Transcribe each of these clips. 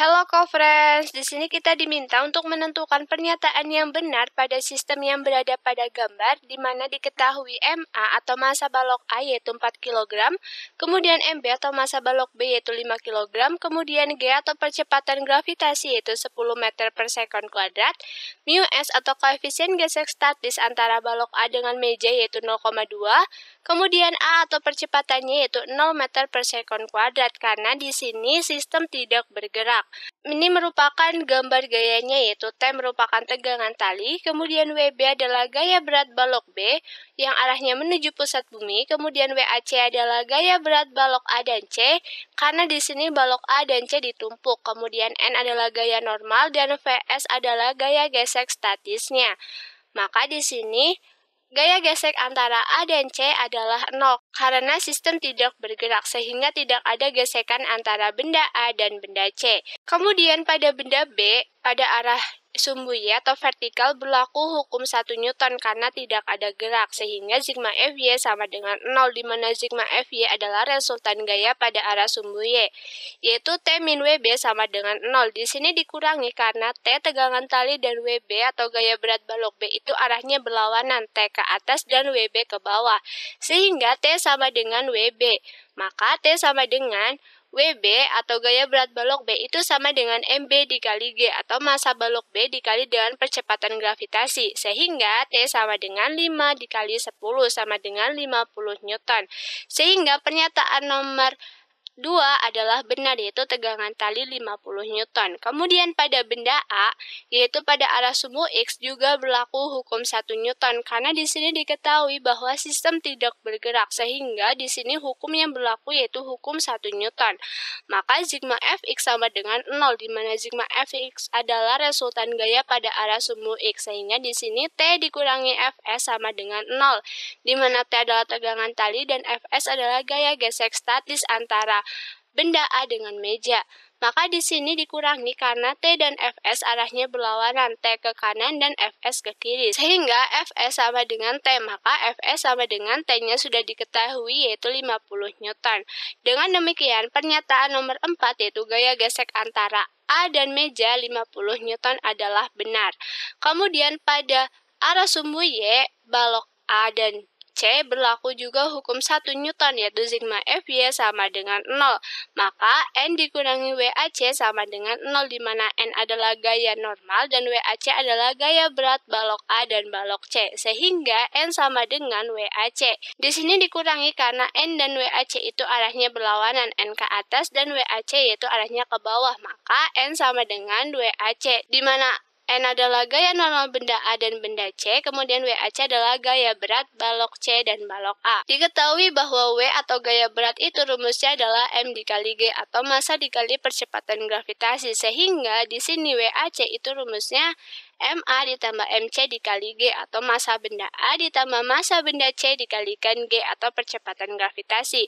Hello co-friends, di sini kita diminta untuk menentukan pernyataan yang benar pada sistem yang berada pada gambar di mana diketahui MA atau massa balok A yaitu 4 kg, kemudian MB atau massa balok B yaitu 5 kg, kemudian G atau percepatan gravitasi yaitu 10 m per second kuadrat, mu S atau koefisien gesek statis antara balok A dengan meja yaitu 0,2, kemudian A atau percepatannya yaitu 0 m per second kuadrat karena di sini sistem tidak bergerak. Ini merupakan gambar gayanya yaitu T merupakan tegangan tali, kemudian WB adalah gaya berat balok B yang arahnya menuju pusat bumi, kemudian WAC adalah gaya berat balok A dan C karena di sini balok A dan C ditumpuk, kemudian N adalah gaya normal dan VS adalah gaya gesek statisnya. Maka di sini Gaya gesek antara A dan C adalah nol karena sistem tidak bergerak sehingga tidak ada gesekan antara benda A dan benda C. Kemudian pada benda B, pada arah Sumbu y atau vertikal berlaku hukum 1 Newton karena tidak ada gerak, sehingga sigma Fy sama dengan 0, di mana sigma Fy adalah resultan gaya pada arah sumbu Y, yaitu T min Wb sama dengan 0. Di sini dikurangi karena T tegangan tali dan Wb atau gaya berat balok B itu arahnya berlawanan, T ke atas dan Wb ke bawah, sehingga T sama dengan Wb. Maka T sama dengan WB atau gaya berat balok B itu sama dengan MB dikali G atau massa balok B dikali dengan percepatan gravitasi. Sehingga T sama dengan 5 dikali 10 sama dengan 50 Newton. Sehingga pernyataan nomor 2 adalah benar yaitu tegangan tali 50 Newton. Kemudian pada benda A yaitu pada arah sumbu X juga berlaku hukum 1 Newton karena di sini diketahui bahwa sistem tidak bergerak sehingga di sini hukum yang berlaku yaitu hukum 1 Newton. Maka sigma Fx sama dengan 0 di mana sigma Fx adalah resultan gaya pada arah sumbu X sehingga di sini T dikurangi Fs sama dengan 0 di mana T adalah tegangan tali dan Fs adalah gaya gesek statis antara benda A dengan meja. Maka di sini dikurangi karena T dan Fs arahnya berlawanan, T ke kanan dan Fs ke kiri. Sehingga Fs sama dengan T, maka Fs sama dengan T-nya sudah diketahui yaitu 50 Newton. Dengan demikian, pernyataan nomor 4 yaitu gaya gesek antara A dan meja 50 Newton adalah benar. Kemudian pada arah sumbu Y, balok A dan C berlaku juga hukum 1 Newton yaitu sigma FY sama dengan 0. Maka N dikurangi WAC sama dengan 0 di mana N adalah gaya normal dan WAC adalah gaya berat balok A dan balok C sehingga N sama dengan WAC. Di sini dikurangi karena N dan WAC itu arahnya berlawanan N ke atas dan WAC yaitu arahnya ke bawah maka N sama dengan wAC, di mana N adalah gaya normal benda A dan benda C, kemudian WAC adalah gaya berat balok C dan balok A. Diketahui bahwa W atau gaya berat itu rumusnya adalah M dikali G atau massa dikali percepatan gravitasi, sehingga di sini WAC itu rumusnya MA ditambah MC dikali G atau massa benda A ditambah massa benda C dikalikan G atau percepatan gravitasi.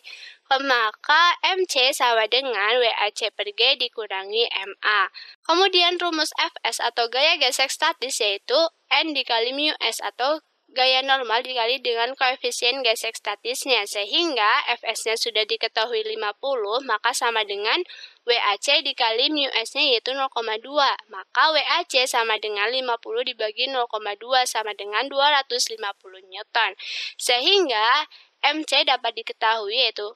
Maka MC sama dengan WAC per G dikurangi MA. Kemudian rumus FS atau gaya gesek statis yaitu N dikali mu S atau gaya normal dikali dengan koefisien gesek statisnya, sehingga Fs-nya sudah diketahui 50, maka sama dengan WAC dikali mu S-nya yaitu 0,2. Maka WAC sama dengan 50 dibagi 0,2 sama dengan 250 Newton. Sehingga MC dapat diketahui yaitu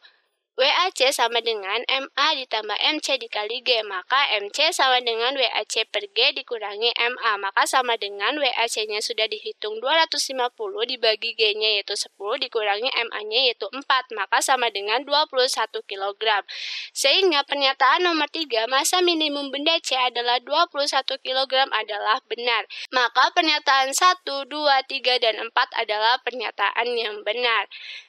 WAC sama dengan MA ditambah MC dikali G, maka MC sama dengan WAC per G dikurangi MA, maka sama dengan WAC-nya sudah dihitung 250 dibagi G-nya yaitu 10 dikurangi MA-nya yaitu 4, maka sama dengan 21 kg. Sehingga pernyataan nomor 3 masa minimum benda C adalah 21 kg adalah benar. Maka pernyataan 1, 2, 3, dan 4 adalah pernyataan yang benar.